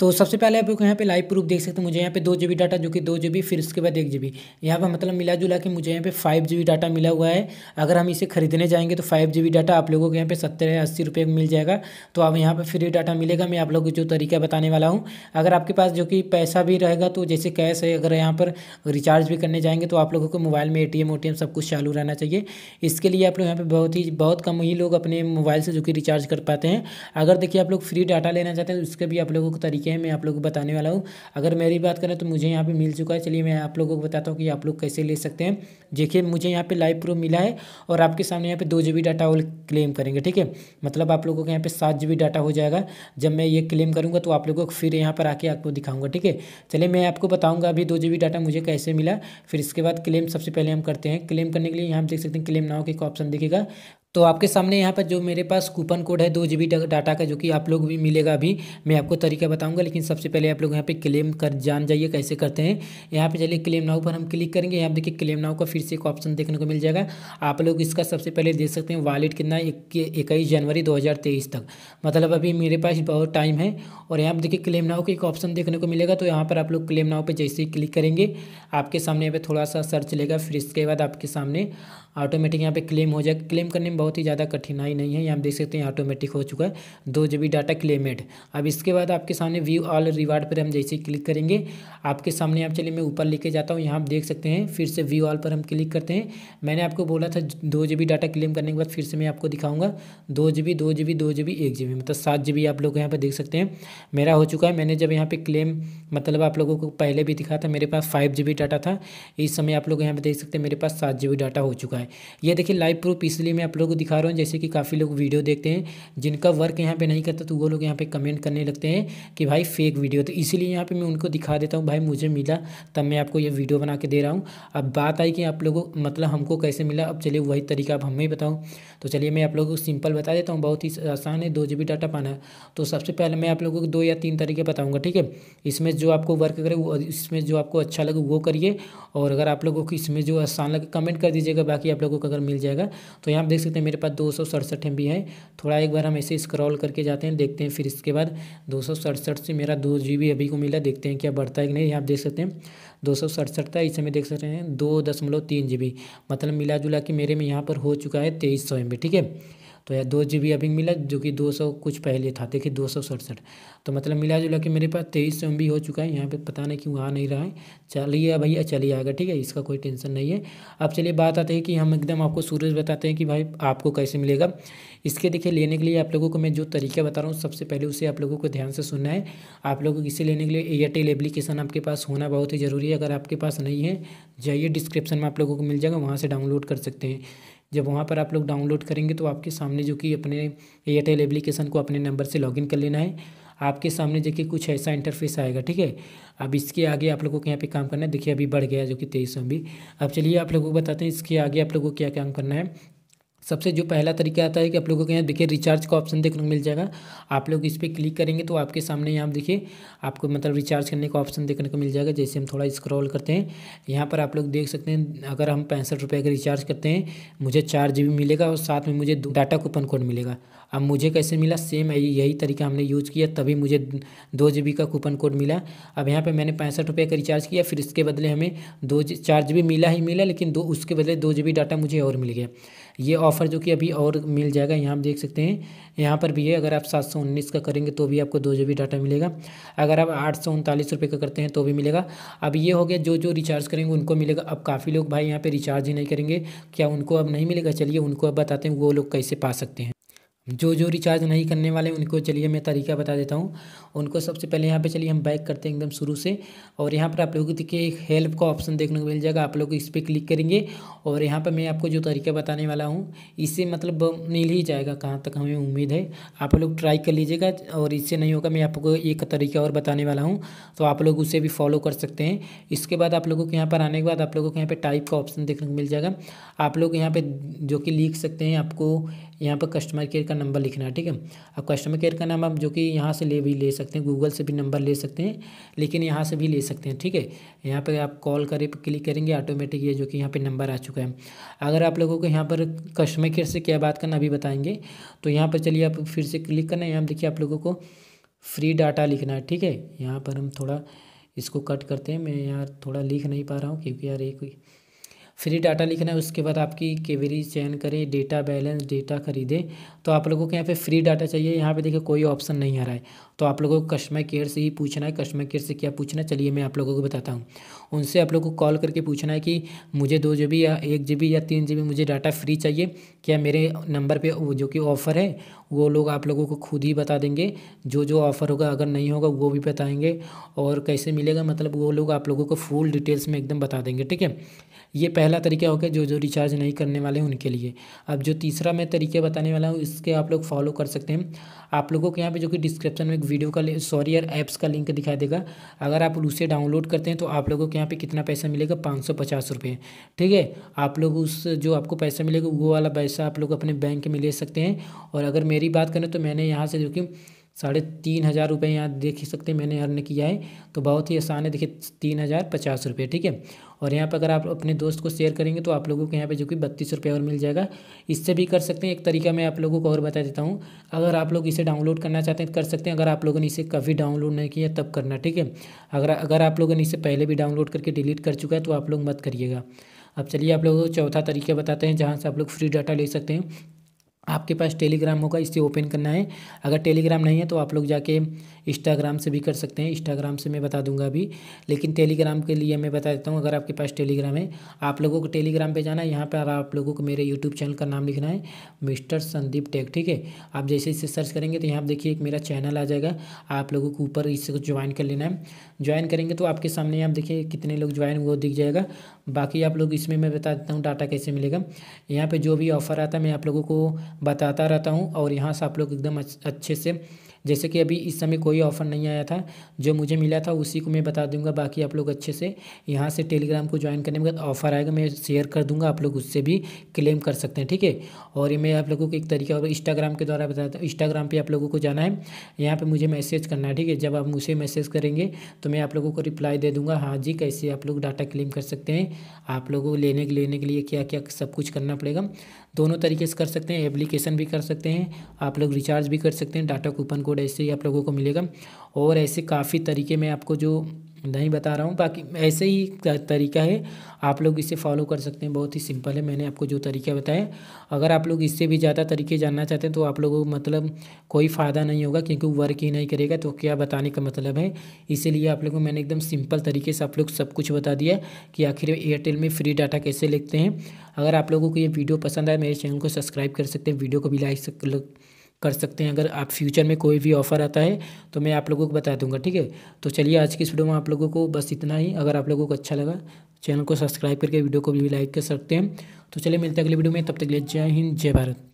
तो सबसे पहले आप यहाँ पे लाइव प्रूफ देख सकते हैं मुझे यहाँ पे दो जी डाटा जो कि दो जी फिर उसके बाद एक जी यहाँ पर मतलब मिला जुला के मुझे यहाँ पे फाइव जी डाटा मिला हुआ है अगर हम इसे खरीदने जाएंगे तो फाइव जी डाटा आप लोगों को यहाँ पे सत्तर या अस्सी रुपये मिल जाएगा तो आप यहाँ पर फ्री डाटा मिलेगा मैं आप लोगों को जो तरीका बताने वाला हूँ अगर आपके पास जो कि पैसा भी रहेगा तो जैसे कैश है अगर यहाँ पर रिचार्ज भी करने जाएंगे तो आप लोगों को मोबाइल में ए टी सब कुछ चालू रहना चाहिए इसके लिए आप लोग यहाँ पर बहुत ही बहुत कम ही लोग अपने मोबाइल से जो कि रिचार्ज कर पाते हैं अगर देखिए आप लोग फ्री डाटा लेना चाहते हैं तो उसके भी आप लोगों को तरीके हैं मैं आप लोगों को बताने वाला हूँ अगर मेरी बात करें तो मुझे यहाँ पर मिल चुका है चलिए मैं आप लोगों को बताता हूँ कि आप लोग कैसे ले सकते हैं देखिए मुझे यहाँ पर लाइव प्रो मिला है और आपके सामने यहाँ पर दो जी डाटा वो क्लेम करेंगे ठीक है मतलब आप लोगों के यहाँ पे सात जी डाटा हो जाएगा जब मैं ये क्लेम करूँगा तो आप लोगों को फिर यहाँ पर आके आपको दिखाऊँगा ठीक है चलिए मैं आपको बताऊँगा अभी दो जी डाटा मुझे कैसे मिला फिर इसके बाद क्लेम सबसे पहले हम करते हैं क्लेम करने के लिए यहाँ देख सकते हैं क्लेम नाव के एक ऑप्शन दिखेगा तो आपके सामने यहाँ पर जो मेरे पास कूपन कोड है दो जी बी डाटा का जो कि आप लोग भी मिलेगा अभी मैं आपको तरीका बताऊँगा लेकिन सबसे पहले आप लोग यहाँ पे क्लेम कर जान जाइए कैसे करते हैं यहाँ पे चलिए क्लेम नाउ पर हम क्लिक करेंगे यहाँ देखिए क्लेम नाउ का फिर से एक ऑप्शन देखने को मिल जाएगा आप लोग इसका सबसे पहले देख सकते हैं वॉलेट कितना इक्कीस जनवरी दो तक मतलब अभी मेरे पास बहुत टाइम है और यहाँ पर देखिए क्लेम नाव का एक ऑप्शन देखने को मिलेगा तो यहाँ पर आप लोग क्लेम नाव पर जैसे ही क्लिक करेंगे आपके सामने यहाँ पर थोड़ा सा सर्च लेगा फिर इसके बाद आपके सामने ऑटोमेटिक यहाँ पर क्लेम हो जाएगा क्लेम करने में बहुत ही ज़्यादा कठिनाई नहीं है यहाँ देख सकते हैं ऑटोमेटिक हो चुका है दो जी डाटा क्लेमेड अब इसके बाद आपके सामने व्यू ऑल रिवार्ड पर हम जैसे क्लिक करेंगे आपके सामने आप चलिए मैं ऊपर लेके जाता हूँ यहाँ आप देख सकते हैं फिर से व्यू ऑल पर हम क्लिक करते हैं मैंने आपको बोला था दो जी डाटा क्लेम करने के बाद फिर से मैं आपको दिखाऊंगा दो जी बी दो जी बी दो जी बी एक जी बी मतलब सात जी बी आप लोग यहाँ पर देख सकते हैं मेरा हो चुका है मैंने जब यहाँ पर क्लेम मतलब आप लोगों को पहले भी दिखा था मेरे पास फाइव जी बी डाटा था इस समय आप लोग यहाँ पर देख सकते हैं मेरे पास सात जी बी डाटा हो चुका है ये देखिए लाइव प्रूफ इसलिए मैं आप लोगों को दिखा रहा हूँ जैसे कि काफ़ी लोग वीडियो देखते हैं जिनका वर्क यहाँ पे नहीं करता तो वो लोग यहाँ पे कमेंट करने लगते हैं कि भाई फेक वीडियो तो इसीलिए यहाँ पे मैं उनको दिखा देता हूँ भाई मुझे मिला तब मैं आपको ये वीडियो बना के दे रहा हूँ अब बात आई कि आप लोगों मतलब हमको कैसे मिला अब चलिए वही तरीका अब हमें बताऊँ तो चलिए मैं आप लोगों को सिंपल बता देता हूँ बहुत ही आसान है दो डाटा पाना तो सबसे पहले मैं आप लोगों को दो या तीन तरीके बताऊँगा ठीक है इसमें जो आपको वर्क करे इसमें जो आपको अच्छा लगे वो करिए और अगर आप लोगों को इसमें जो आसान लगे कमेंट कर दीजिएगा बाकी आप लोगों को अगर मिल जाएगा तो यहाँ देख सकते हैं मेरे पास दो सौ सड़सठ एम बी है थोड़ा एक बार हम ऐसे स्क्रॉल करके जाते हैं देखते हैं फिर इसके बाद दो सौ सड़सठ से मेरा दो जी बी अभी को मिला देखते हैं क्या बढ़ता है कि नहीं आप देख सकते हैं दो सौ सड़सठ था इस समय देख सकते हैं दो दशमलव तीन जी बी मतलब मिला जुला के मेरे में यहाँ पर हो चुका है तेईस सौ एम बी ठीक है तो यह दो जी बी अभी मिला जो कि दो सौ कुछ पहले था देखिए दो सौ सड़सठ तो मतलब मिला जुला के मेरे पास तेईस सौ एम हो चुका है यहाँ पे पता नहीं क्यों आ नहीं रहा है चलिए भैया चलिए आएगा ठीक है इसका कोई टेंशन नहीं है अब चलिए बात आते हैं कि हम एकदम आपको सूरज बताते हैं कि भाई आपको कैसे मिलेगा इसके देखिए लेने के लिए आप लोगों को मैं जो तरीका बता रहा हूँ सबसे पहले उसे आप लोगों को ध्यान से सुनना है आप लोगों को इसे लेने के लिए एयरटेल एप्लीकेशन आपके पास होना बहुत ही ज़रूरी है अगर आपके पास नहीं है जाइए डिस्क्रिप्शन में आप लोगों को मिल जाएगा वहाँ से डाउनलोड कर सकते हैं जब वहाँ पर आप लोग डाउनलोड करेंगे तो आपके सामने जो कि अपने एयरटेल एप्लीकेशन को अपने नंबर से लॉगिन कर लेना है आपके सामने जो कि कुछ ऐसा इंटरफेस आएगा ठीक है अब इसके आगे आप लोगों को यहाँ पे काम करना है देखिए अभी बढ़ गया जो कि तेईस में अब चलिए आप लोगों को बताते हैं इसके आगे आप लोगों को क्या काम करना है सबसे जो पहला तरीका आता है कि आप लोगों के यहाँ देखिए रिचार्ज का ऑप्शन देखने को मिल जाएगा आप लोग इस पर क्लिक करेंगे तो आपके सामने यहाँ देखिए आपको मतलब रिचार्ज करने का ऑप्शन देखने को मिल जाएगा जैसे हम थोड़ा स्क्रॉल करते हैं यहाँ पर आप लोग देख सकते हैं अगर हम पैंसठ रुपये का रिचार्ज करते हैं मुझे चार जी मिलेगा और साथ में मुझे डाटा कूपन कोड मिलेगा अब मुझे कैसे मिला सेम यही तरीका हमने यूज़ किया तभी मुझे दो जी का कूपन कोड मिला अब यहाँ पे मैंने पैंसठ रुपये का रिचार्ज किया फिर इसके बदले हमें दो चार जी मिला ही मिला लेकिन दो उसके बदले दो जी डाटा मुझे और मिल गया ये ऑफ़र जो कि अभी और मिल जाएगा यहाँ आप देख सकते हैं यहाँ पर भी है अगर आप सात सौ उन्नीस का करेंगे तो भी आपको दो जी डाटा मिलेगा अगर आप आठ सौ उनतालीस रुपये का करते हैं तो भी मिलेगा अब ये हो गया जो जो रिचार्ज करेंगे उनको मिलेगा अब काफ़ी लोग भाई यहाँ पर रिचार्ज ही नहीं करेंगे क्या उनको अब नहीं मिलेगा चलिए उनको अब बताते हैं वो लोग कैसे पा सकते हैं जो जो रिचार्ज नहीं करने वाले उनको चलिए मैं तरीका बता देता हूँ उनको सबसे पहले यहाँ पे चलिए हम बैक करते हैं एकदम शुरू से और यहाँ पर आप लोगों को देखिए एक हेल्प का ऑप्शन देखने को मिल जाएगा आप लोग इस पर क्लिक करेंगे और यहाँ पर मैं आपको जो तरीका बताने वाला हूँ इससे मतलब मिल ही जाएगा कहाँ तक हमें उम्मीद है आप लोग ट्राई कर लीजिएगा और इससे नहीं होगा मैं आपको एक तरीका और बताने वाला हूँ तो आप लोग उसे भी फॉलो कर सकते हैं इसके बाद आप लोगों के यहाँ पर आने के बाद आप लोगों के यहाँ पर टाइप का ऑप्शन देखने को मिल जाएगा आप लोग यहाँ पर जो कि लिख सकते हैं आपको यहाँ पर कस्टमर केयर का नंबर लिखना है ठीक है अब कस्टमर केयर का नाम आप जो कि यहाँ से ले भी ले सकते हैं गूगल से भी नंबर ले सकते हैं लेकिन यहाँ से भी ले सकते हैं ठीक है यहाँ पर आप कॉल करें क्लिक करेंगे ऑटोमेटिक ये जो कि यहाँ पर नंबर आ चुका है अगर आप लोगों को यहाँ पर कस्टमर केयर से क्या बात करना अभी बताएंगे तो यहाँ पर चलिए आप फिर से क्लिक करना है यहाँ देखिए आप लोगों को फ्री डाटा लिखना है ठीक है यहाँ पर हम थोड़ा इसको कट करते हैं मैं यार थोड़ा लिख नहीं पा रहा हूँ क्योंकि यार एक फ्री डाटा लिखना है उसके बाद आपकी केवरी चयन करें डेटा बैलेंस डेटा खरीदें तो आप लोगों को यहाँ पे फ्री डाटा चाहिए यहाँ पे देखिए कोई ऑप्शन नहीं आ रहा है तो आप लोगों को कस्टमर केयर से ही पूछना है कस्टमर केयर से क्या पूछना है चलिए मैं आप लोगों को बताता हूँ उनसे आप लोगों को कॉल करके पूछना है कि मुझे दो जी या एक जी या तीन जी मुझे डाटा फ्री चाहिए क्या मेरे नंबर पर जो कि ऑफ़र है वो लोग आप लोगों को खुद ही बता देंगे जो जो ऑफ़र होगा अगर नहीं होगा वो भी बताएंगे और कैसे मिलेगा मतलब वो लोग आप लोगों को फुल डिटेल्स में एकदम बता देंगे ठीक है ये पहला तरीका हो गया जो जो रिचार्ज नहीं करने वाले हैं उनके लिए अब जो तीसरा मैं तरीके बताने वाला हूँ इसके आप लोग फॉलो कर सकते हैं आप लोगों को यहाँ पे जो कि डिस्क्रिप्शन में एक वीडियो का सॉरी यार ऐप्स का लिंक दिखाई देगा अगर आप उसे डाउनलोड करते हैं तो आप लोगों को यहाँ पर कितना पैसा मिलेगा पाँच सौ पचास रुपये ठीक है आप लोग उस जो आपको पैसा मिलेगा वो वाला पैसा आप लोग अपने बैंक में ले सकते हैं और अगर मेरी बात करें तो मैंने यहाँ से जो कि साढ़े तीन हज़ार रुपये यहाँ देख ही सकते हैं मैंने अर्न किया है तो बहुत ही आसान है देखिए तीन हज़ार पचास रुपये ठीक है और यहाँ पर अगर आप अपने दोस्त को शेयर करेंगे तो आप लोगों को यहाँ पे जो कि बत्तीस रुपये और मिल जाएगा इससे भी कर सकते हैं एक तरीका मैं आप लोगों को और बता देता हूँ अगर आप लोग इसे डाउनलोड करना चाहते हैं तो कर सकते हैं अगर आप लोगों ने इसे कभी डाउनलोड नहीं किया तब करना ठीक है अगर अगर आप लोगों ने इसे पहले भी डाउनलोड करके डिलीट कर चुका है तो आप लोग मत करिएगा अब चलिए आप लोगों को चौथा तरीका बताते हैं जहाँ से आप लोग फ्री डाटा ले सकते हैं आपके पास टेलीग्राम होगा इसे ओपन करना है अगर टेलीग्राम नहीं है तो आप लोग जाके इंस्टाग्राम से भी कर सकते हैं इंस्टाग्राम से मैं बता दूंगा अभी लेकिन टेलीग्राम के लिए मैं बता देता हूँ अगर आपके पास टेलीग्राम है आप लोगों को टेलीग्राम पे जाना है यहाँ पर आप लोगों को मेरे यूट्यूब चैनल का नाम लिखना है मिस्टर संदीप टेक ठीक है आप जैसे इसे सर्च करेंगे तो यहाँ देखिए एक मेरा चैनल आ जाएगा आप लोगों को ऊपर इससे ज्वाइन कर लेना है ज्वाइन करेंगे तो आपके सामने आप देखिए कितने लोग ज्वाइन वो दिख जाएगा बाकी आप लोग इसमें मैं बता देता हूँ डाटा कैसे मिलेगा यहाँ पर जो भी ऑफर आता है मैं आप लोगों को बताता रहता हूँ और यहाँ से आप लोग एकदम अच्छे से जैसे कि अभी इस समय कोई ऑफ़र नहीं आया था जो मुझे मिला था उसी को मैं बता दूंगा बाकी आप लोग अच्छे से यहाँ से टेलीग्राम को ज्वाइन करने के बाद ऑफ़र आएगा मैं शेयर कर दूंगा आप लोग उससे भी क्लेम कर सकते हैं ठीक है और ये मैं आप लोगों को एक तरीका और इंस्टाग्राम के द्वारा बताता हूँ इंस्टाग्राम पर आप लोगों को जाना है यहाँ पर मुझे मैसेज करना है ठीक है जब आप मुझे मैसेज करेंगे तो मैं आप लोगों को रिप्लाई दे दूँगा हाँ जी कैसे आप लोग डाटा क्लेम कर सकते हैं आप लोगों को लेने के लेने के लिए क्या क्या सब कुछ करना पड़ेगा दोनों तरीके से कर सकते हैं एप्लीकेशन भी कर सकते हैं आप लोग रिचार्ज भी कर सकते हैं डाटा कूपन कोड कोड ऐसे ही आप लोगों को मिलेगा और ऐसे काफ़ी तरीके में आपको जो नहीं बता रहा हूँ बाकी ऐसे ही तरीका है आप लोग इसे फॉलो कर सकते हैं बहुत ही सिंपल है मैंने आपको जो तरीका बताया अगर आप लोग इससे भी ज़्यादा तरीके जानना चाहते हैं तो आप लोगों को मतलब कोई फ़ायदा नहीं होगा क्योंकि वर्क ही नहीं करेगा तो क्या बताने का मतलब है इसीलिए आप लोगों को मैंने एकदम सिंपल तरीके से आप लोग सब कुछ बता दिया कि आखिर एयरटेल में फ्री डाटा कैसे लेते हैं अगर आप लोगों को ये वीडियो पसंद आए मेरे चैनल को सब्सक्राइब कर सकते हैं वीडियो को भी लाइक कर सकते हैं अगर आप फ्यूचर में कोई भी ऑफर आता है तो मैं आप लोगों को बता दूंगा ठीक है तो चलिए आज की इस वीडियो में आप लोगों को बस इतना ही अगर आप लोगों को अच्छा लगा चैनल को सब्सक्राइब करके वीडियो को भी लाइक कर सकते हैं तो चलिए मिलते हैं वीडियो में तब तक ले जय हिंद जय भारत